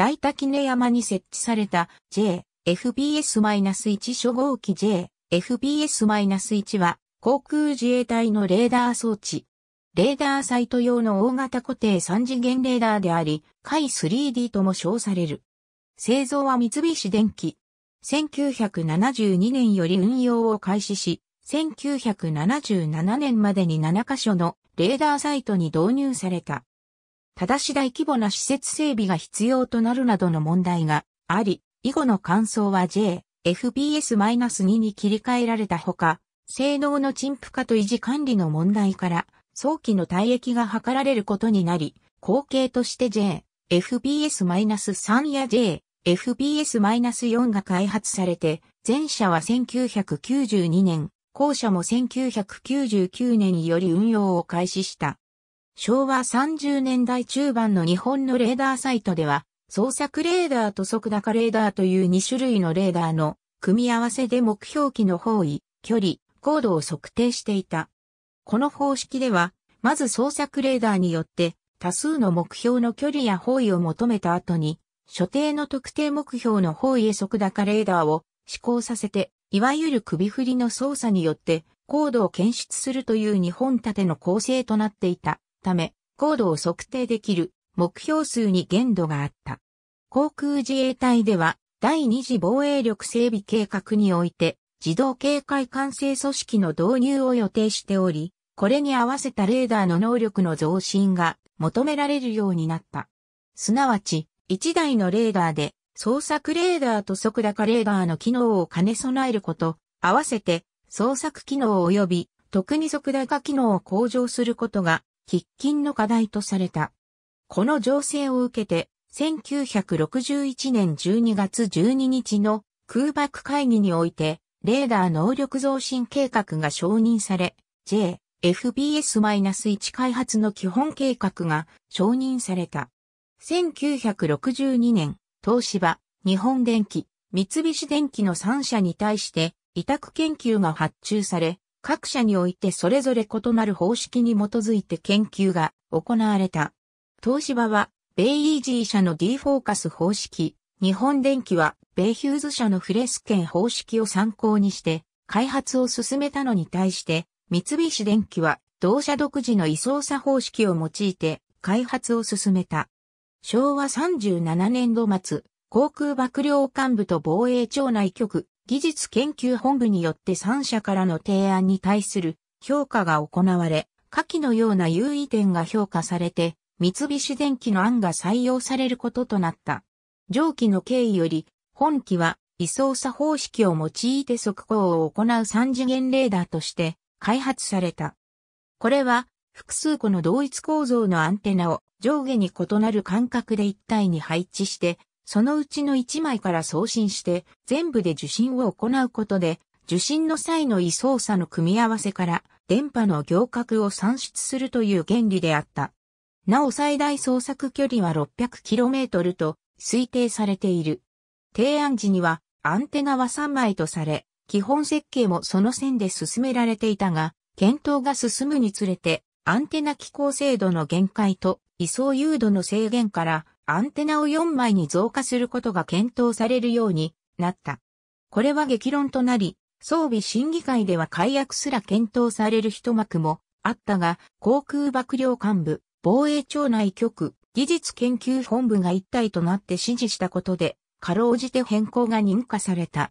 大滝根山に設置された J、FBS-1 初号機 J、FBS-1 は航空自衛隊のレーダー装置。レーダーサイト用の大型固定3次元レーダーであり、海 3D とも称される。製造は三菱電機。1972年より運用を開始し、1977年までに7カ所のレーダーサイトに導入された。ただし大規模な施設整備が必要となるなどの問題があり、以後の感想は J、FBS-2 に切り替えられたほか、性能の陳腐化と維持管理の問題から、早期の退役が図られることになり、後継として J、FBS-3 や J、FBS-4 が開発されて、前者は1992年、後者も1999年より運用を開始した。昭和30年代中盤の日本のレーダーサイトでは、捜索レーダーと速高レーダーという2種類のレーダーの組み合わせで目標機の方位、距離、高度を測定していた。この方式では、まず捜索レーダーによって多数の目標の距離や方位を求めた後に、所定の特定目標の方位へ速高レーダーを施行させて、いわゆる首振りの操作によって高度を検出するという2本立ての構成となっていた。ため、高度を測定できる目標数に限度があった。航空自衛隊では、第二次防衛力整備計画において、自動警戒管制組織の導入を予定しており、これに合わせたレーダーの能力の増進が求められるようになった。すなわち、一台のレーダーで、捜索レーダーと速高レーダーの機能を兼ね備えること、合わせて、捜索機能及び、特に速高機能を向上することが喫緊の課題とされた。この情勢を受けて、1961年12月12日の空爆会議において、レーダー能力増進計画が承認され、J、FBS-1 開発の基本計画が承認された。1962年、東芝、日本電機、三菱電機の3社に対して委託研究が発注され、各社においてそれぞれ異なる方式に基づいて研究が行われた。東芝は、ベイイージー社の D フォーカス方式、日本電機は、ベイヒューズ社のフレスケン方式を参考にして、開発を進めたのに対して、三菱電機は、同社独自の位相差方式を用いて、開発を進めた。昭和37年度末、航空幕僚幹部と防衛庁内局、技術研究本部によって3社からの提案に対する評価が行われ、下記のような優位点が評価されて、三菱電機の案が採用されることとなった。上記の経緯より、本機は位相差方式を用いて速攻を行う3次元レーダーとして開発された。これは複数個の同一構造のアンテナを上下に異なる間隔で一体に配置してそのうちの1枚から送信して、全部で受信を行うことで、受信の際の位操作の組み合わせから、電波の行革を算出するという原理であった。なお最大捜索距離は 600km と推定されている。提案時にはアンテナは3枚とされ、基本設計もその線で進められていたが、検討が進むにつれて、アンテナ機構精度の限界と位相誘導の制限からアンテナを4枚に増加することが検討されるようになった。これは激論となり、装備審議会では解約すら検討される一幕もあったが、航空幕僚幹部、防衛庁内局、技術研究本部が一体となって指示したことで、かろうじて変更が認可された。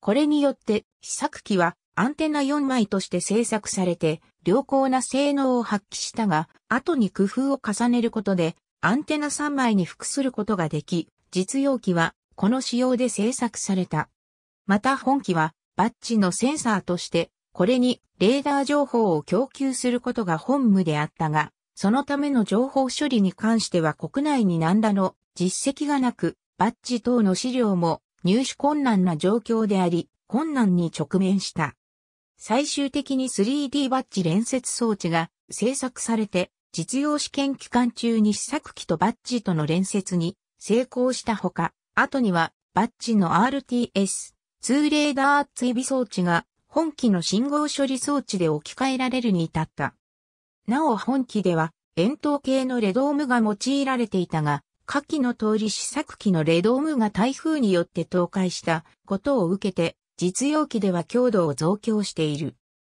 これによって、試作機はアンテナ4枚として製作されて、良好な性能を発揮したが、後に工夫を重ねることで、アンテナ3枚に服することができ、実用機はこの仕様で製作された。また本機はバッジのセンサーとして、これにレーダー情報を供給することが本務であったが、そのための情報処理に関しては国内に何らの実績がなく、バッジ等の資料も入手困難な状況であり、困難に直面した。最終的に 3D バッジ連接装置が製作されて、実用試験期間中に試作機とバッジとの連接に成功したほか、後にはバッジの RTS、2レーダー追尾装置が本機の信号処理装置で置き換えられるに至った。なお本機では円筒形のレドームが用いられていたが、下記の通り試作機のレドームが台風によって倒壊したことを受けて実用機では強度を増強している。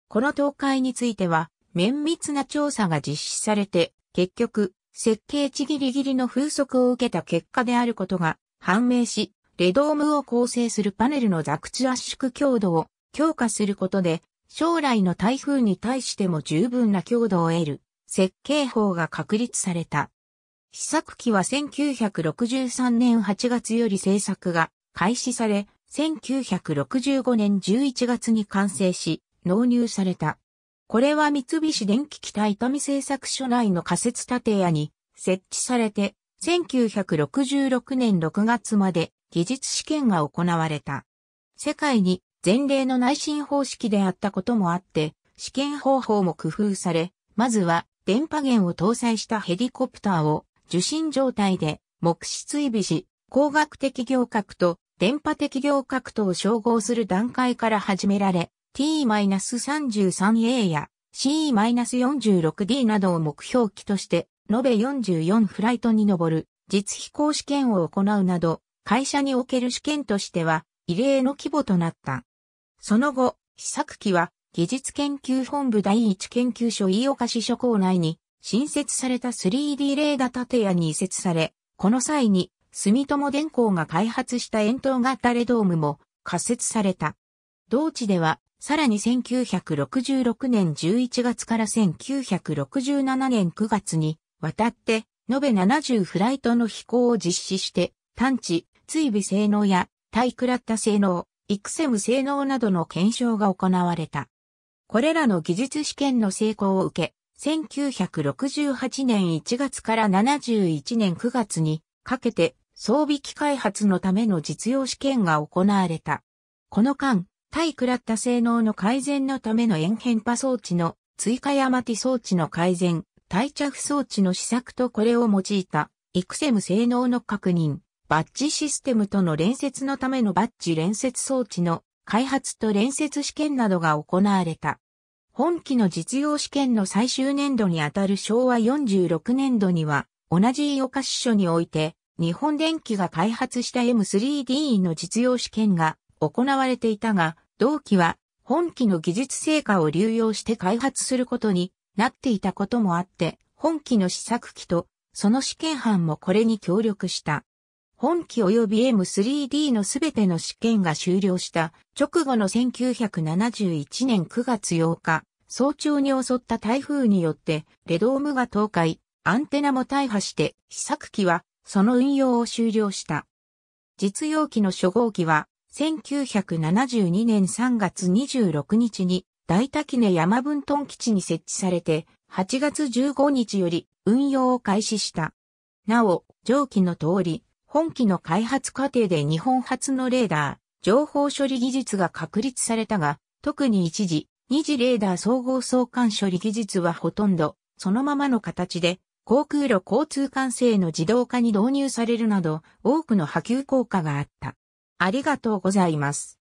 この倒壊については、綿密な調査が実施されて、結局、設計値ギリギリの風速を受けた結果であることが判明し、レドームを構成するパネルの雑地圧縮強度を強化することで、将来の台風に対しても十分な強度を得る設計法が確立された。試作機は1963年8月より製作が開始され、1965年11月に完成し、納入された。これは三菱電機北伊丹製作所内の仮設建屋に設置されて、1966年6月まで技術試験が行われた。世界に前例の内申方式であったこともあって、試験方法も工夫され、まずは電波源を搭載したヘリコプターを受信状態で木質追尾し、光学的行角と電波的行格闘を称号する段階から始められ、t-33a や c-46d などを目標機として、延べ44フライトに上る実飛行試験を行うなど、会社における試験としては異例の規模となった。その後、試作機は技術研究本部第一研究所飯岡支所構内に新設された 3D レーダ建屋に移設され、この際に住友電工が開発した円筒型レドームも仮設された。同地では、さらに1966年11月から1967年9月に渡って、延べ70フライトの飛行を実施して、探知、追尾性能や、対クラッタ性能、イクセム性能などの検証が行われた。これらの技術試験の成功を受け、1968年1月から71年9月にかけて装備機開発のための実用試験が行われた。この間、対クラッタ性能の改善のための円変波装置の追加やマティ装置の改善、対着装置の試作とこれを用いた、イクセム性能の確認、バッジシステムとの連接のためのバッジ連接装置の開発と連接試験などが行われた。本期の実用試験の最終年度にあたる昭和46年度には、同じ井岡支所において、日本電機が開発した M3D の実用試験が行われていたが、同期は本機の技術成果を流用して開発することになっていたこともあって、本機の試作機とその試験班もこれに協力した。本機及び M3D のすべての試験が終了した直後の1971年9月8日、早朝に襲った台風によってレドームが倒壊、アンテナも大破して試作機はその運用を終了した。実用機の初号機は、1972年3月26日に、大多喜根山分屯基地に設置されて、8月15日より運用を開始した。なお、上記の通り、本機の開発過程で日本初のレーダー、情報処理技術が確立されたが、特に一時、二次レーダー総合相関処理技術はほとんど、そのままの形で航空路交通管制の自動化に導入されるなど、多くの波及効果があった。ありがとうございます。